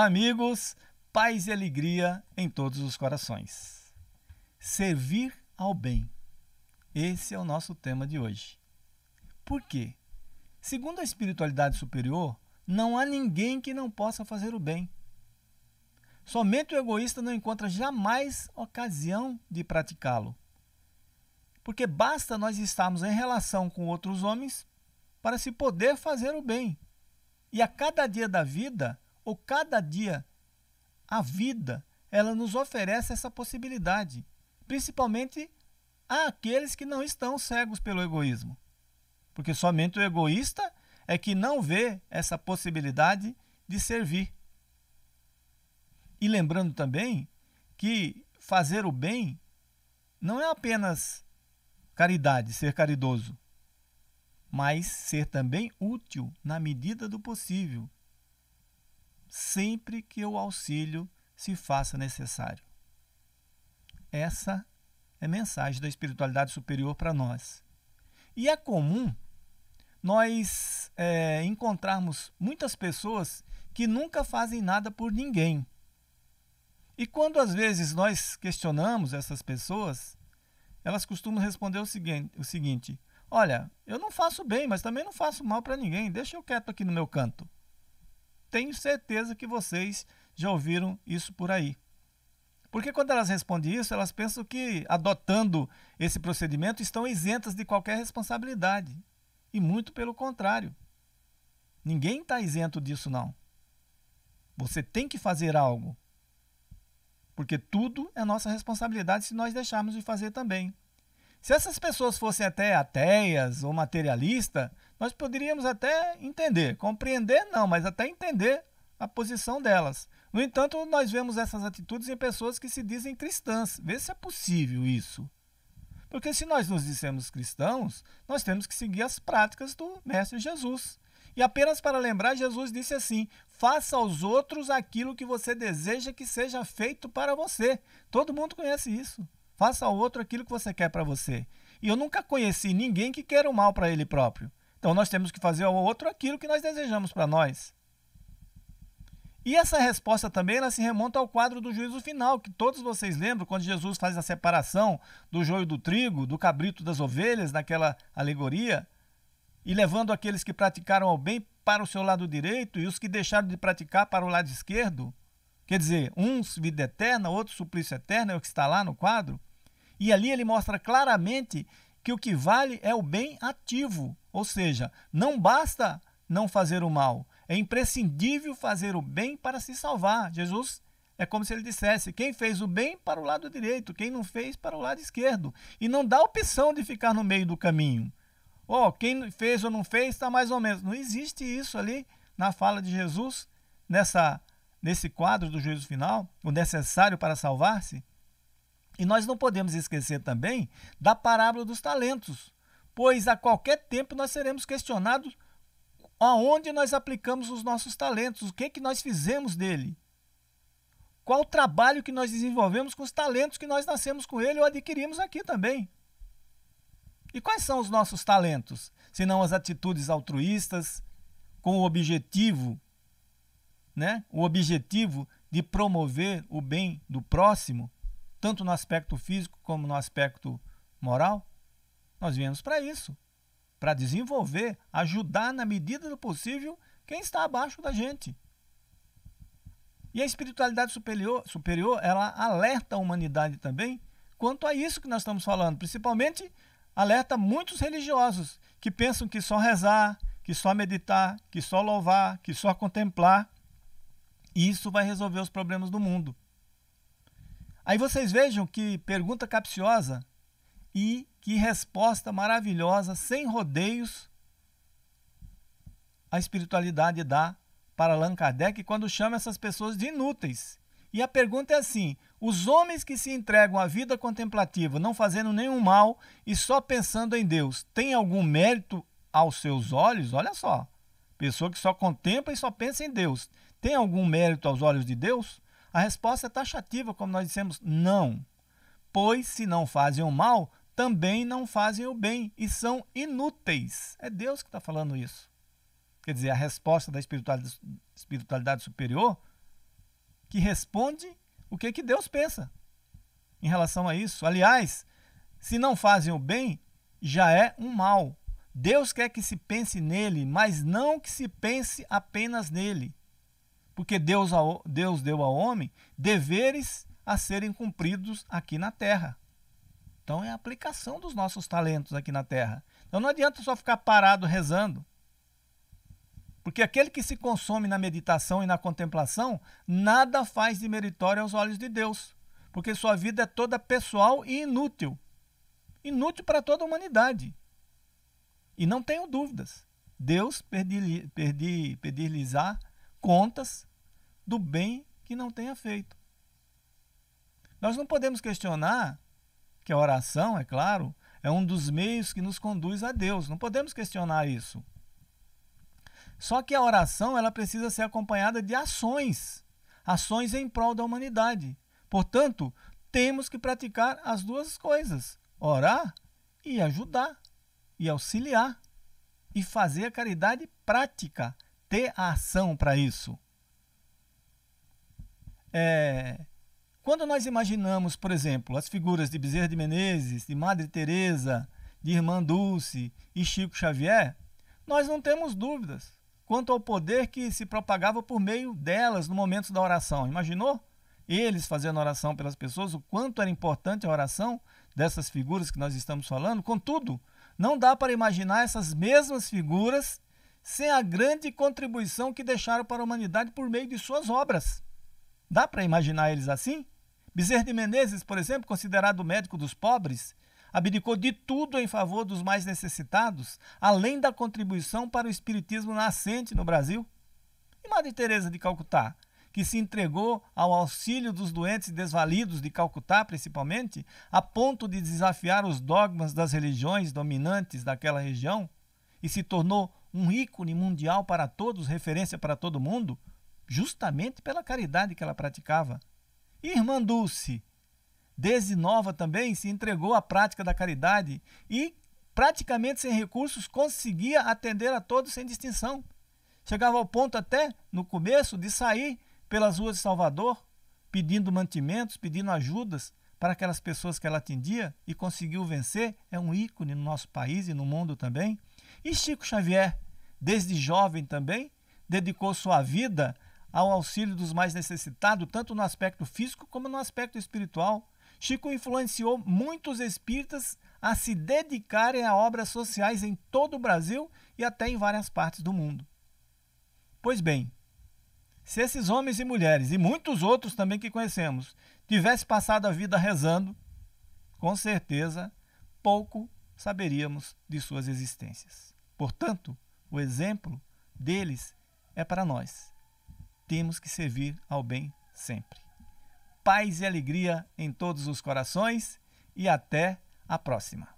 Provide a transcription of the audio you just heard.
Olá, amigos! Paz e alegria em todos os corações. Servir ao bem. Esse é o nosso tema de hoje. Por quê? Segundo a espiritualidade superior, não há ninguém que não possa fazer o bem. Somente o egoísta não encontra jamais ocasião de praticá-lo. Porque basta nós estarmos em relação com outros homens para se poder fazer o bem. E a cada dia da vida, ou cada dia, a vida, ela nos oferece essa possibilidade, principalmente àqueles que não estão cegos pelo egoísmo. Porque somente o egoísta é que não vê essa possibilidade de servir. E lembrando também que fazer o bem não é apenas caridade, ser caridoso, mas ser também útil na medida do possível, sempre que o auxílio se faça necessário. Essa é mensagem da espiritualidade superior para nós. E é comum nós é, encontrarmos muitas pessoas que nunca fazem nada por ninguém. E quando às vezes nós questionamos essas pessoas, elas costumam responder o seguinte, o seguinte: Olha, eu não faço bem, mas também não faço mal para ninguém, deixa eu quieto aqui no meu canto. Tenho certeza que vocês já ouviram isso por aí. Porque quando elas respondem isso, elas pensam que, adotando esse procedimento, estão isentas de qualquer responsabilidade. E muito pelo contrário. Ninguém está isento disso, não. Você tem que fazer algo. Porque tudo é nossa responsabilidade se nós deixarmos de fazer também. Se essas pessoas fossem até ateias ou materialistas, nós poderíamos até entender, compreender não, mas até entender a posição delas. No entanto, nós vemos essas atitudes em pessoas que se dizem cristãs. Vê se é possível isso. Porque se nós nos dissemos cristãos, nós temos que seguir as práticas do Mestre Jesus. E apenas para lembrar, Jesus disse assim: faça aos outros aquilo que você deseja que seja feito para você. Todo mundo conhece isso. Faça ao outro aquilo que você quer para você. E eu nunca conheci ninguém que queira o mal para ele próprio. Então nós temos que fazer ao outro aquilo que nós desejamos para nós. E essa resposta também ela se remonta ao quadro do juízo final, que todos vocês lembram, quando Jesus faz a separação do joio do trigo, do cabrito das ovelhas, naquela alegoria, e levando aqueles que praticaram ao bem para o seu lado direito e os que deixaram de praticar para o lado esquerdo. Quer dizer, uns vida eterna, outros suplício eterno, é o que está lá no quadro. E ali ele mostra claramente que o que vale é o bem ativo, ou seja, não basta não fazer o mal, é imprescindível fazer o bem para se salvar. Jesus é como se ele dissesse: quem fez o bem para o lado direito, quem não fez para o lado esquerdo. E não dá opção de ficar no meio do caminho. Oh, quem fez ou não fez está mais ou menos. Não existe isso ali na fala de Jesus, nessa, nesse quadro do juízo final, o necessário para salvar-se. E nós não podemos esquecer também da parábola dos talentos, pois a qualquer tempo nós seremos questionados aonde nós aplicamos os nossos talentos, o que, que nós fizemos dele, qual o trabalho que nós desenvolvemos com os talentos que nós nascemos com ele ou adquirimos aqui também. E quais são os nossos talentos, se não as atitudes altruístas com o objetivo, né? O objetivo de promover o bem do próximo tanto no aspecto físico como no aspecto moral? Nós viemos para isso para desenvolver, ajudar na medida do possível quem está abaixo da gente. E a espiritualidade superior, superior ela alerta a humanidade também quanto a isso que nós estamos falando, principalmente alerta muitos religiosos que pensam que só rezar, que só meditar, que só louvar, que só contemplar, isso vai resolver os problemas do mundo. Aí vocês vejam que pergunta capciosa e que resposta maravilhosa, sem rodeios, a espiritualidade dá para Allan Kardec quando chama essas pessoas de inúteis. E a pergunta é assim: os homens que se entregam à vida contemplativa, não fazendo nenhum mal e só pensando em Deus, têm algum mérito aos seus olhos? Olha só. Pessoa que só contempla e só pensa em Deus, tem algum mérito aos olhos de Deus? A resposta é taxativa, como nós dissemos, não. Pois se não fazem o mal, também não fazem o bem e são inúteis. É Deus que está falando isso. Quer dizer, a resposta da espiritualidade, espiritualidade superior que responde o que, que Deus pensa em relação a isso. Aliás, se não fazem o bem, já é um mal. Deus quer que se pense nele, mas não que se pense apenas nele porque Deus, ao, Deus deu ao homem deveres a serem cumpridos aqui na terra. Então é a aplicação dos nossos talentos aqui na terra. Então não adianta só ficar parado rezando. Porque aquele que se consome na meditação e na contemplação, nada faz de meritório aos olhos de Deus. Porque sua vida é toda pessoal e inútil. Inútil para toda a humanidade. E não tenho dúvidas. Deus pedir lhes contas do bem que não tenha feito. Nós não podemos questionar que a oração, é claro, é um dos meios que nos conduz a Deus. Não podemos questionar isso. Só que a oração ela precisa ser acompanhada de ações, ações em prol da humanidade. Portanto, temos que praticar as duas coisas: orar e ajudar, e auxiliar, e fazer a caridade prática, ter a ação para isso. É, quando nós imaginamos, por exemplo, as figuras de Bezerra de Menezes, de Madre Teresa, de Irmã Dulce e Chico Xavier, nós não temos dúvidas quanto ao poder que se propagava por meio delas no momento da oração. Imaginou? Eles fazendo oração pelas pessoas, o quanto era importante a oração dessas figuras que nós estamos falando. Contudo, não dá para imaginar essas mesmas figuras sem a grande contribuição que deixaram para a humanidade por meio de suas obras. Dá para imaginar eles assim? Bezerra de Menezes, por exemplo, considerado médico dos pobres, abdicou de tudo em favor dos mais necessitados, além da contribuição para o espiritismo nascente no Brasil. E Madre Teresa de Calcutá, que se entregou ao auxílio dos doentes e desvalidos de Calcutá, principalmente, a ponto de desafiar os dogmas das religiões dominantes daquela região e se tornou um ícone mundial para todos, referência para todo mundo, justamente pela caridade que ela praticava. irmã Dulce, desde nova também, se entregou à prática da caridade e, praticamente sem recursos, conseguia atender a todos sem distinção. Chegava ao ponto até, no começo, de sair pelas ruas de Salvador pedindo mantimentos, pedindo ajudas para aquelas pessoas que ela atendia e conseguiu vencer. É um ícone no nosso país e no mundo também. E Chico Xavier, desde jovem também, dedicou sua vida ao auxílio dos mais necessitados, tanto no aspecto físico como no aspecto espiritual. Chico influenciou muitos espíritas a se dedicarem a obras sociais em todo o Brasil e até em várias partes do mundo. Pois bem, se esses homens e mulheres, e muitos outros também que conhecemos, tivessem passado a vida rezando, com certeza pouco saberíamos de suas existências. Portanto, o exemplo deles é para nós temos que servir ao bem sempre. Paz e alegria em todos os corações e até a próxima.